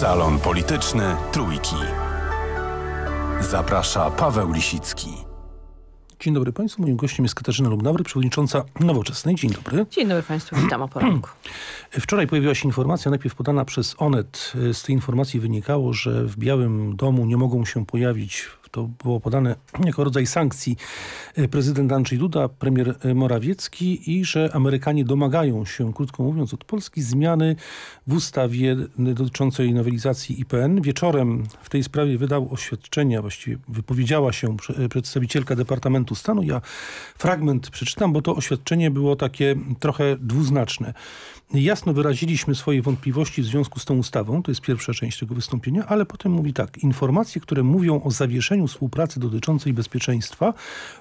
Salon Polityczny Trójki. Zaprasza Paweł Lisicki. Dzień dobry Państwu. Moim gościem jest Katarzyna Lubnawry, przewodnicząca Nowoczesnej. Dzień dobry. Dzień dobry Państwu. Witam o poranku. Wczoraj pojawiła się informacja, najpierw podana przez Onet. Z tej informacji wynikało, że w Białym Domu nie mogą się pojawić to było podane jako rodzaj sankcji, e, prezydent Andrzej Duda, premier e, Morawiecki i że Amerykanie domagają się, krótko mówiąc, od Polski zmiany w ustawie dotyczącej nowelizacji IPN. Wieczorem w tej sprawie wydał oświadczenia, właściwie wypowiedziała się e, przedstawicielka Departamentu Stanu. Ja fragment przeczytam, bo to oświadczenie było takie trochę dwuznaczne jasno wyraziliśmy swoje wątpliwości w związku z tą ustawą, to jest pierwsza część tego wystąpienia, ale potem mówi tak, informacje, które mówią o zawieszeniu współpracy dotyczącej bezpieczeństwa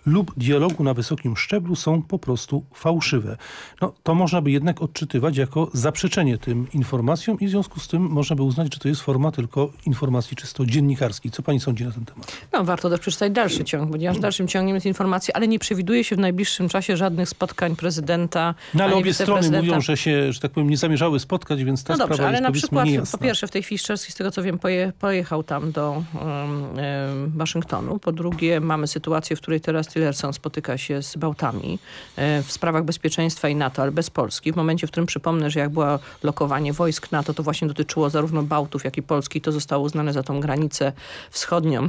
lub dialogu na wysokim szczeblu są po prostu fałszywe. No, to można by jednak odczytywać jako zaprzeczenie tym informacjom i w związku z tym można by uznać, że to jest forma tylko informacji czysto dziennikarskiej. Co pani sądzi na ten temat? No, warto też przeczytać dalszy ciąg, ponieważ dalszym ciągiem jest informacja, ale nie przewiduje się w najbliższym czasie żadnych spotkań prezydenta. No ale obie strony mówią, że się, że tak powiem, nie zamierzały spotkać, więc ta no dobrze, sprawa ale na przykład niejasna. po pierwsze w tej chwili Szczerski, z tego co wiem, poje, pojechał tam do um, e, Waszyngtonu. Po drugie mamy sytuację, w której teraz Tillerson spotyka się z Bałtami e, w sprawach bezpieczeństwa i NATO, ale bez Polski. W momencie, w którym przypomnę, że jak było lokowanie wojsk NATO, to właśnie dotyczyło zarówno Bałtów, jak i Polski. To zostało uznane za tą granicę wschodnią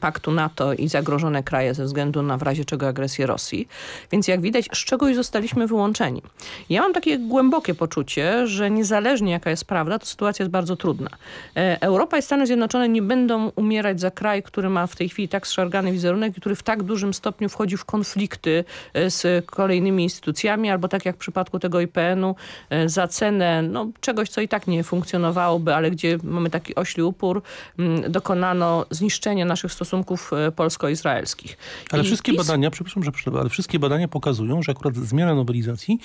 paktu NATO i zagrożone kraje ze względu na w razie czego agresję Rosji. Więc jak widać, z czegoś zostaliśmy wyłączeni. Ja mam takie głębokie poczucie, że niezależnie jaka jest prawda, to sytuacja jest bardzo trudna. E, Europa i Stany Zjednoczone nie będą umierać za kraj, który ma w tej chwili tak zszargany wizerunek i który w tak dużym stopniu wchodzi w konflikty e, z kolejnymi instytucjami, albo tak jak w przypadku tego IPN-u, e, za cenę no, czegoś, co i tak nie funkcjonowałoby, ale gdzie mamy taki ośli upór, mm, dokonano zniszczenia naszych stosunków polsko-izraelskich. Ale I wszystkie PiS... badania, przepraszam, że ale wszystkie badania pokazują, że akurat zmiana nowelizacji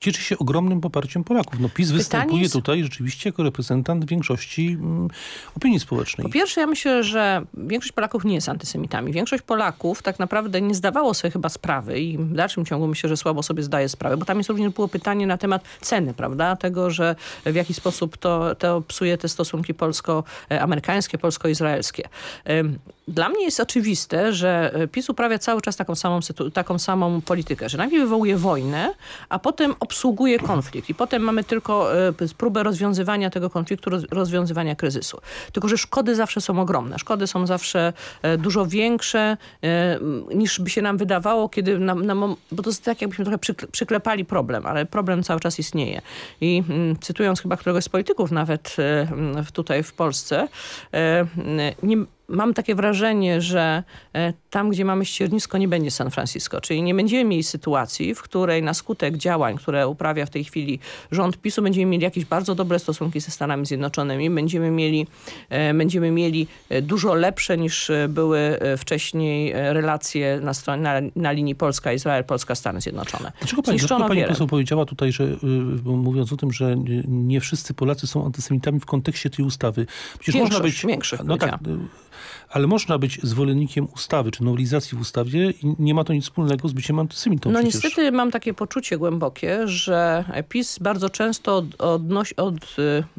cieszy się ogromnym poparciem Polaków. No PiS Pytanie występuje jest... tutaj rzeczywiście jako reprezentant większości mm, opinii społecznej. Po pierwsze ja myślę, że większość Polaków nie jest antysemitami. Większość Polaków tak naprawdę nie zdawało sobie chyba sprawy i w dalszym ciągu myślę, że słabo sobie zdaje sprawę, bo tam jest również było pytanie na temat ceny, prawda? Tego, że w jaki sposób to, to psuje te stosunki polsko-amerykańskie, e, polsko-izraelskie. Dla mnie jest oczywiste, że e, PiS uprawia cały czas taką samą, taką samą politykę, że najpierw wywołuje wojnę, a potem obsługuje konflikt. I potem mamy tylko e, próbę rozwiązywania tego konfliktu, rozwiązywania kryzysu. Tylko, że szkody zawsze są ogromne. Szkody są zawsze e, dużo większe niż by się nam wydawało, kiedy nam, nam bo to jest tak, jakbyśmy trochę przyklepali problem, ale problem cały czas istnieje. I cytując chyba któregoś z polityków nawet tutaj w Polsce, nie mam takie wrażenie, że e, tam, gdzie mamy ściernisko, nie będzie San Francisco. Czyli nie będziemy mieli sytuacji, w której na skutek działań, które uprawia w tej chwili rząd PiSu, będziemy mieli jakieś bardzo dobre stosunki ze Stanami Zjednoczonymi. Będziemy mieli, e, będziemy mieli e, dużo lepsze niż były wcześniej relacje na, stronie, na, na linii Polska-Izrael, Polska-Stany Zjednoczone. Dlaczego pani, dlaczego pani poseł powiedziała tutaj, że y, y, mówiąc o tym, że nie wszyscy Polacy są antysemitami w kontekście tej ustawy? Przecież większość, można być... Większość no tak, ale można być zwolennikiem ustawy, czy nowelizacji w ustawie i nie ma to nic wspólnego z byciem antysemitą. No przecież. niestety mam takie poczucie głębokie, że PiS bardzo często odnosi, od, y,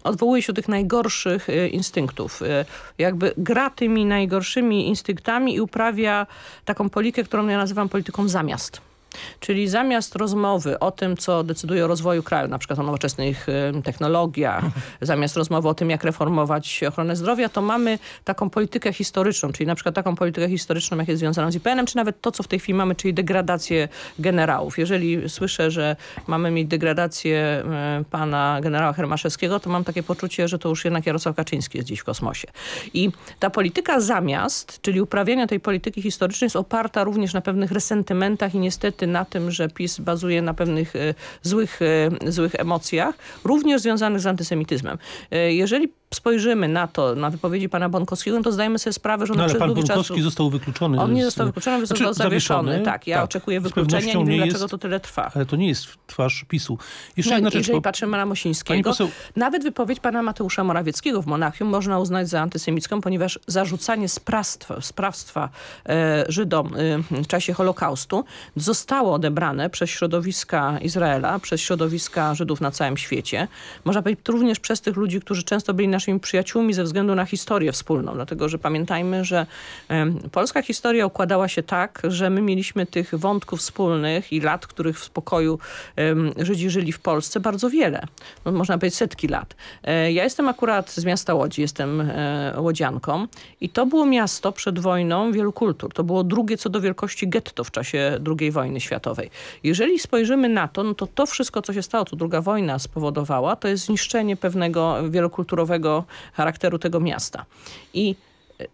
odwołuje się do tych najgorszych y, instynktów. Y, jakby gra tymi najgorszymi instynktami i uprawia taką politykę, którą ja nazywam polityką zamiast. Czyli zamiast rozmowy o tym, co decyduje o rozwoju kraju, na przykład o nowoczesnych technologiach, zamiast rozmowy o tym, jak reformować ochronę zdrowia, to mamy taką politykę historyczną, czyli na przykład taką politykę historyczną, jak jest związana z IPN-em, czy nawet to, co w tej chwili mamy, czyli degradację generałów. Jeżeli słyszę, że mamy mieć degradację pana generała Hermaszewskiego, to mam takie poczucie, że to już jednak Jarosław Kaczyński jest dziś w kosmosie. I ta polityka zamiast, czyli uprawiania tej polityki historycznej jest oparta również na pewnych resentymentach i niestety na tym, że PiS bazuje na pewnych e, złych, e, złych emocjach, również związanych z antysemityzmem. E, jeżeli spojrzymy na to, na wypowiedzi pana Bonkowskiego, no to zdajemy sobie sprawę, że on no, ale przez pan Bonkowski czas... został wykluczony. On nie został wykluczony, znaczy, został znaczy, zawieszony. zawieszony. Tak, ja tak. oczekuję wykluczenia, nie wiem dlaczego jest, to tyle trwa. Ale to nie jest twarz PiSu. Jeszcze no, jedna rzecz, jeżeli bo... patrzymy na Mosińskiego, poseł... nawet wypowiedź pana Mateusza Morawieckiego w Monachium można uznać za antysemicką, ponieważ zarzucanie sprawstwa, sprawstwa e, Żydom e, w czasie Holokaustu zostało odebrane przez środowiska Izraela, przez środowiska Żydów na całym świecie. Można powiedzieć również przez tych ludzi, którzy często byli na naszymi przyjaciółmi ze względu na historię wspólną, dlatego że pamiętajmy, że polska historia układała się tak, że my mieliśmy tych wątków wspólnych i lat, których w spokoju Żydzi żyli w Polsce bardzo wiele, no, można powiedzieć setki lat. E, ja jestem akurat z miasta Łodzi, jestem e, łodzianką i to było miasto przed wojną wielu kultur. To było drugie co do wielkości getto w czasie II wojny światowej. Jeżeli spojrzymy na to, no to to wszystko, co się stało, to druga wojna spowodowała, to jest zniszczenie pewnego wielokulturowego charakteru, charakteru tego miasta. I e,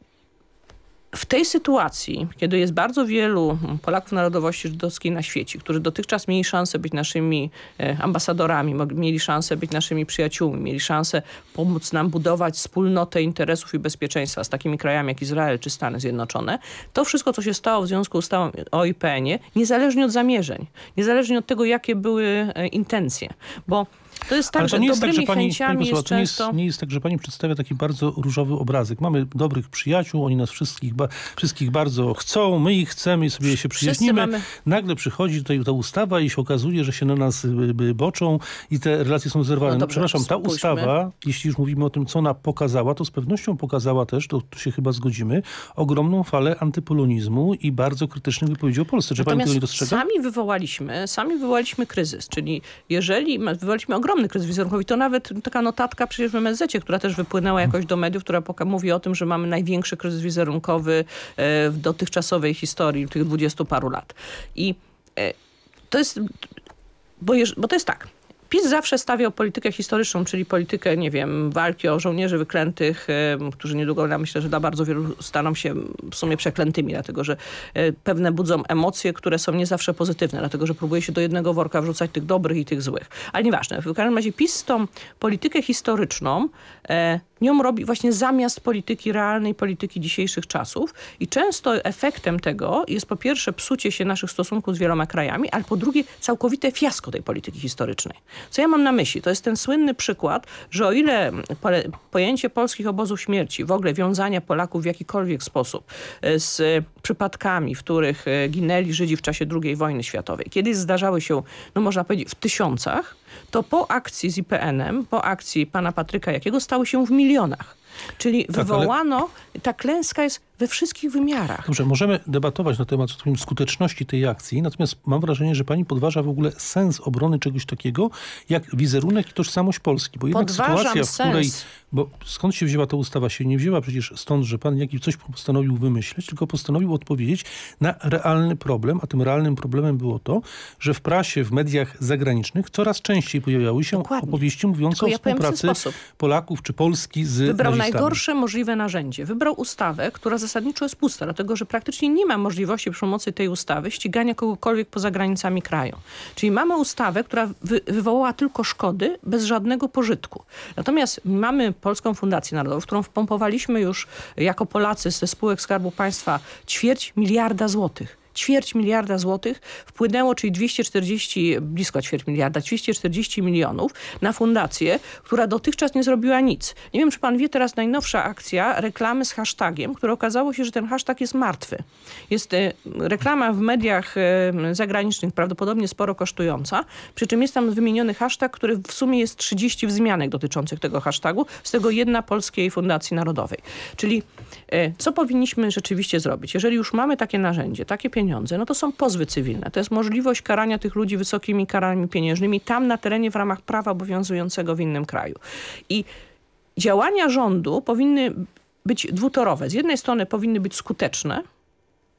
w tej sytuacji, kiedy jest bardzo wielu mm, Polaków narodowości żydowskiej na świecie, którzy dotychczas mieli szansę być naszymi e, ambasadorami, mieli szansę być naszymi przyjaciółmi, mieli szansę pomóc nam budować wspólnotę interesów i bezpieczeństwa z takimi krajami jak Izrael czy Stany Zjednoczone, to wszystko, co się stało w związku z ustawą o IPN-ie, niezależnie od zamierzeń, niezależnie od tego, jakie były e, intencje, bo to jest tak, Ale nie jest tak, że pani, pani posła, jest to nie, często... nie jest tak, że pani przedstawia taki bardzo różowy obrazek. Mamy dobrych przyjaciół, oni nas wszystkich, ba wszystkich bardzo chcą, my ich chcemy i sobie się przyjaźnimy. Mamy... Nagle przychodzi tutaj ta ustawa i się okazuje, że się na nas y, y, y, boczą i te relacje są zerwane. No, no Przepraszam, ta ustawa, jeśli już mówimy o tym, co ona pokazała, to z pewnością pokazała też, to tu się chyba zgodzimy, ogromną falę antypolonizmu i bardzo krytycznych wypowiedzi o Polsce. Czy Natomiast pani tego nie dostrzega? sami wywołaliśmy, sami wywołaliśmy kryzys, czyli jeżeli wywołaliśmy ogromny kryzys wizerunkowy. I to nawet taka notatka przecież w msz która też wypłynęła jakoś do mediów, która mówi o tym, że mamy największy kryzys wizerunkowy e, w dotychczasowej historii tych dwudziestu paru lat. I e, to jest... Bo, bo to jest tak, PiS zawsze stawiał politykę historyczną, czyli politykę, nie wiem, walki o żołnierzy wyklętych, którzy niedługo, ja myślę, że dla bardzo wielu staną się w sumie przeklętymi, dlatego że e, pewne budzą emocje, które są nie zawsze pozytywne, dlatego że próbuje się do jednego worka wrzucać tych dobrych i tych złych. Ale nieważne, w każdym razie PiS tą politykę historyczną e, nią robi właśnie zamiast polityki realnej, polityki dzisiejszych czasów. I często efektem tego jest po pierwsze psucie się naszych stosunków z wieloma krajami, ale po drugie całkowite fiasko tej polityki historycznej. Co ja mam na myśli? To jest ten słynny przykład, że o ile pojęcie polskich obozów śmierci, w ogóle wiązania Polaków w jakikolwiek sposób e, z przypadkami, w których e, ginęli Żydzi w czasie II wojny światowej, kiedyś zdarzały się, no można powiedzieć, w tysiącach, to po akcji z IPN-em, po akcji pana Patryka Jakiego stały się w milionach. Czyli tak, wywołano, ale... ta klęska jest we wszystkich wymiarach. Dobrze, możemy debatować na temat skuteczności tej akcji, natomiast mam wrażenie, że pani podważa w ogóle sens obrony czegoś takiego, jak wizerunek i tożsamość Polski. Bo jednak Podważam sytuacja, w sens. której... Bo skąd się wzięła ta ustawa? Się nie wzięła przecież stąd, że pan jakiś coś postanowił wymyśleć, tylko postanowił odpowiedzieć na realny problem, a tym realnym problemem było to, że w prasie, w mediach zagranicznych coraz częściej pojawiały się Dokładnie. opowieści mówiące tylko o ja współpracy Polaków czy Polski z Wybrał najgorsze możliwe narzędzie. Wybrał ustawę, która zasadniczo jest pusta, dlatego że praktycznie nie ma możliwości przy pomocy tej ustawy ścigania kogokolwiek poza granicami kraju. Czyli mamy ustawę, która wy wywołała tylko szkody bez żadnego pożytku. Natomiast mamy Polską Fundację Narodową, w którą wpompowaliśmy już jako Polacy ze spółek Skarbu Państwa ćwierć miliarda złotych ćwierć miliarda złotych wpłynęło, czyli 240, blisko ćwierć miliarda, 240 milionów na fundację, która dotychczas nie zrobiła nic. Nie wiem, czy pan wie, teraz najnowsza akcja reklamy z hashtagiem, która okazało się, że ten hashtag jest martwy. Jest e, reklama w mediach e, zagranicznych prawdopodobnie sporo kosztująca, przy czym jest tam wymieniony hashtag, który w sumie jest 30 wzmianek dotyczących tego hashtagu, z tego jedna Polskiej Fundacji Narodowej. Czyli e, co powinniśmy rzeczywiście zrobić? Jeżeli już mamy takie narzędzie, takie pieniądze, pieniądze. No to są pozwy cywilne. To jest możliwość karania tych ludzi wysokimi karami pieniężnymi tam na terenie w ramach prawa obowiązującego w innym kraju. I działania rządu powinny być dwutorowe. Z jednej strony powinny być skuteczne,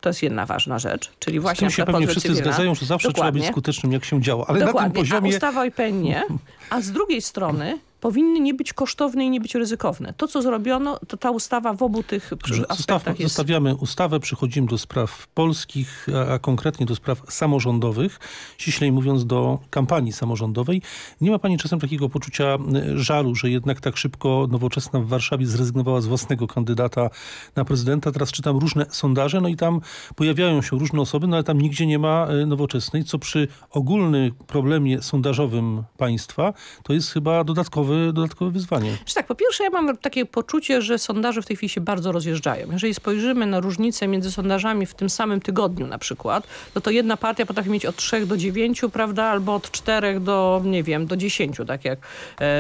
to jest jedna ważna rzecz, czyli właśnie... Z tym się pewnie wszyscy cywilna. zgadzają, że zawsze Dokładnie. trzeba być skutecznym, jak się działa, ale Dokładnie. na tym poziomie... A ustawa IPN nie, a z drugiej strony powinny nie być kosztowne i nie być ryzykowne. To, co zrobiono, to ta ustawa w obu tych aspektach jest... Zostawiamy ustawę, przechodzimy do spraw polskich, a, a konkretnie do spraw samorządowych, ściślej mówiąc do kampanii samorządowej. Nie ma pani czasem takiego poczucia żalu, że jednak tak szybko nowoczesna w Warszawie zrezygnowała z własnego kandydata na prezydenta. Teraz czytam różne sondaże, no i tam pojawiają się różne osoby, no ale tam nigdzie nie ma e, nowoczesnej, co przy ogólnym problemie sondażowym państwa to jest chyba dodatkowy dodatkowe, dodatkowe wyzwanie. tak, po pierwsze ja mam takie poczucie, że sondaże w tej chwili się bardzo rozjeżdżają. Jeżeli spojrzymy na różnice między sondażami w tym samym tygodniu na przykład, no to jedna partia potrafi mieć od 3 do 9, prawda, albo od 4 do, nie wiem, do 10, tak jak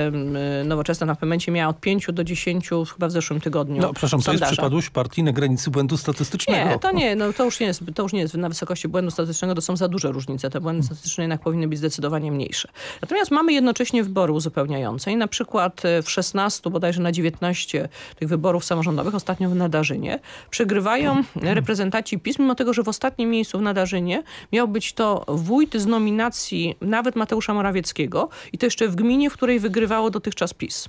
um, Nowoczesna na Pemencie miała od 5 do 10 chyba w zeszłym tygodniu No, przepraszam, sondaża. to jest przypadłość partii na granicy błędu statystycznego. Nie, to nie, no, to, już nie jest, to już nie jest na wysokości błędu statystycznego, to są za duże różnice. Te błędy statystyczne jednak powinny być zdecydowanie mniejsze. Natomiast mamy jednocześnie wybory uzupełniające na przykład e, w 16, bodajże na 19 tych wyborów samorządowych, ostatnio w Nadarzynie, przegrywają hmm. reprezentanci PiS, mimo tego, że w ostatnim miejscu w Nadarzynie miał być to wójt z nominacji nawet Mateusza Morawieckiego i to jeszcze w gminie, w której wygrywało dotychczas PiS.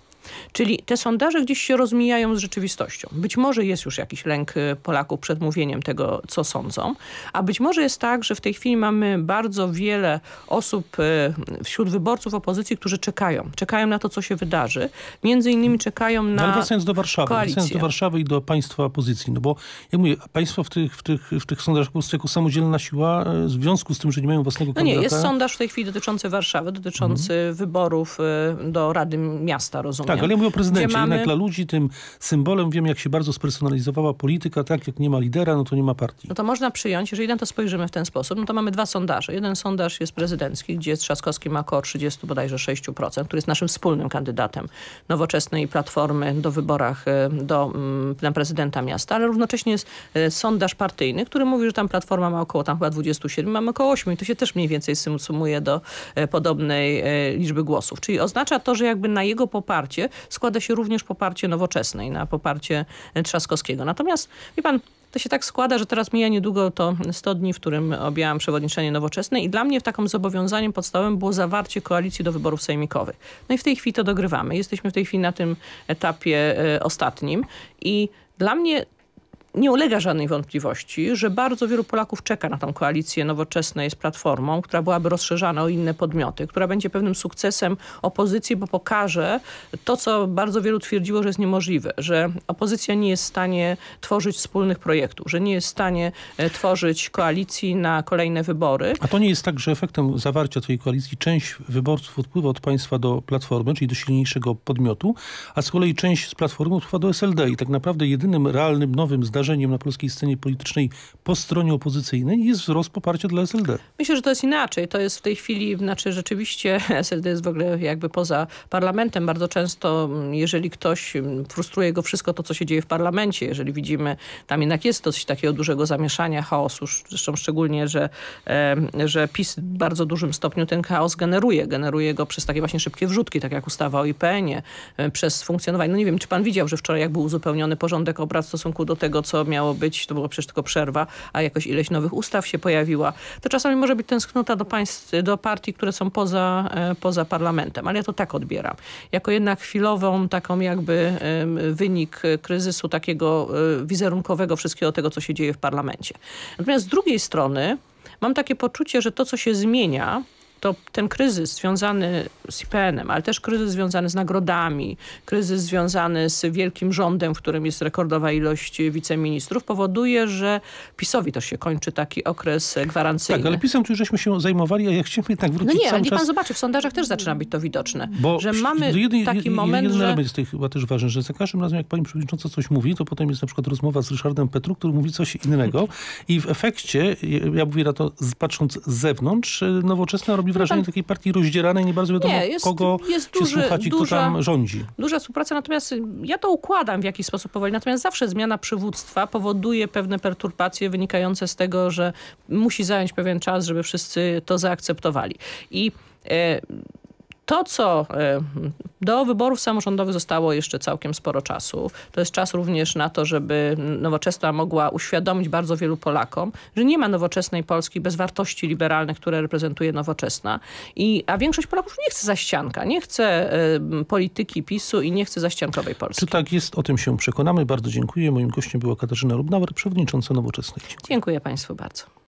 Czyli te sondaże gdzieś się rozmijają z rzeczywistością. Być może jest już jakiś lęk y, Polaków przed mówieniem tego, co sądzą, a być może jest tak, że w tej chwili mamy bardzo wiele osób y, wśród wyborców opozycji, którzy czekają. Czekają na to, co się wydarzy. Między innymi czekają no na Ale wracając do Warszawy, wracając do Warszawy i do państwa opozycji, no bo jak mówię, państwo w tych, w tych, w tych sondażach po prostu jako samodzielna siła e, w związku z tym, że nie mają własnego kandydata. No nie, jest sondaż w tej chwili dotyczący Warszawy, dotyczący mhm. wyborów y, do Rady Miasta, rozumiem. Tak, tak, ale ja mówię o prezydencie. Mamy... Jednak dla ludzi tym symbolem, wiem jak się bardzo spersonalizowała polityka, tak jak nie ma lidera, no to nie ma partii. No to można przyjąć, jeżeli na to spojrzymy w ten sposób, no to mamy dwa sondaże. Jeden sondaż jest prezydencki, gdzie Trzaskowski ma około 30 bodajże 6%, który jest naszym wspólnym kandydatem nowoczesnej platformy do wyborach e, do, mm, na prezydenta miasta, ale równocześnie jest e, sondaż partyjny, który mówi, że tam platforma ma około tam chyba 27, mamy około 8 i to się też mniej więcej sumuje do e, podobnej liczby głosów. Czyli oznacza to, że jakby na jego poparcie składa się również poparcie nowoczesnej na poparcie e, Trzaskowskiego. Natomiast, wie pan, to się tak składa, że teraz mija niedługo to 100 dni, w którym objęłam przewodniczenie nowoczesne i dla mnie takim zobowiązaniem podstawowym było zawarcie koalicji do wyborów sejmikowych. No i w tej chwili to dogrywamy. Jesteśmy w tej chwili na tym etapie e, ostatnim i dla mnie nie ulega żadnej wątpliwości, że bardzo wielu Polaków czeka na tą koalicję nowoczesnej z Platformą, która byłaby rozszerzana o inne podmioty, która będzie pewnym sukcesem opozycji, bo pokaże to, co bardzo wielu twierdziło, że jest niemożliwe, że opozycja nie jest w stanie tworzyć wspólnych projektów, że nie jest w stanie e, tworzyć koalicji na kolejne wybory. A to nie jest tak, że efektem zawarcia tej koalicji część wyborców odpływa od państwa do Platformy, czyli do silniejszego podmiotu, a z kolei część z Platformy odpływa do SLD i tak naprawdę jedynym realnym nowym zdarzeniem wydarzeniem na polskiej scenie politycznej po stronie opozycyjnej jest wzrost poparcia dla SLD. Myślę, że to jest inaczej. To jest w tej chwili, znaczy rzeczywiście SLD jest w ogóle jakby poza parlamentem. Bardzo często, mm, jeżeli ktoś mm, frustruje go wszystko to, co się dzieje w parlamencie, jeżeli widzimy, tam jednak jest coś takiego dużego zamieszania, chaosu. Zresztą szczególnie, że, że PiS w bardzo dużym stopniu ten chaos generuje. Generuje go przez takie właśnie szybkie wrzutki, tak jak ustawa o IPN-ie, przez funkcjonowanie. No nie wiem, czy pan widział, że wczoraj jak był uzupełniony porządek obrad w stosunku do tego, co co miało być, to była przecież tylko przerwa, a jakoś ileś nowych ustaw się pojawiła. To czasami może być tęsknota do, państw, do partii, które są poza, e, poza parlamentem, ale ja to tak odbieram. Jako jednak chwilową taką jakby wynik kryzysu takiego e, wizerunkowego wszystkiego tego, co się dzieje w parlamencie. Natomiast z drugiej strony mam takie poczucie, że to, co się zmienia, to ten kryzys związany z IPN-em, ale też kryzys związany z nagrodami, kryzys związany z wielkim rządem, w którym jest rekordowa ilość wiceministrów, powoduje, że PiSowi to się kończy taki okres gwarancyjny. Tak, ale PiSem tu żeśmy się zajmowali, a ja chciałem jednak no wrócić No nie, ale czas... pan zobaczy, w sondażach też zaczyna być to widoczne, Bo że mamy jedy, taki jedy, moment, jeden że... element jest tutaj chyba też ważny, że za każdym razem, jak pani przewodnicząca coś mówi, to potem jest na przykład rozmowa z Ryszardem Petru, który mówi coś innego i w efekcie, ja mówię na to patrząc z zewnątrz, nowoczesna robi robi wrażenie tam... takiej partii rozdzieranej, nie bardzo wiadomo, nie, jest, kogo jest się duży, słuchać i duża, kto tam rządzi. Duża współpraca, natomiast ja to układam w jakiś sposób powoli, natomiast zawsze zmiana przywództwa powoduje pewne perturbacje wynikające z tego, że musi zająć pewien czas, żeby wszyscy to zaakceptowali. I e, to, co do wyborów samorządowych zostało jeszcze całkiem sporo czasu, to jest czas również na to, żeby Nowoczesna mogła uświadomić bardzo wielu Polakom, że nie ma nowoczesnej Polski bez wartości liberalnych, które reprezentuje Nowoczesna. I, a większość Polaków nie chce zaścianka, nie chce polityki PiSu i nie chce zaściankowej Polski. Czy tak jest? O tym się przekonamy. Bardzo dziękuję. Moim gościem była Katarzyna Lubnawer, przewodnicząca Nowoczesnej. Dziękuję, dziękuję Państwu bardzo.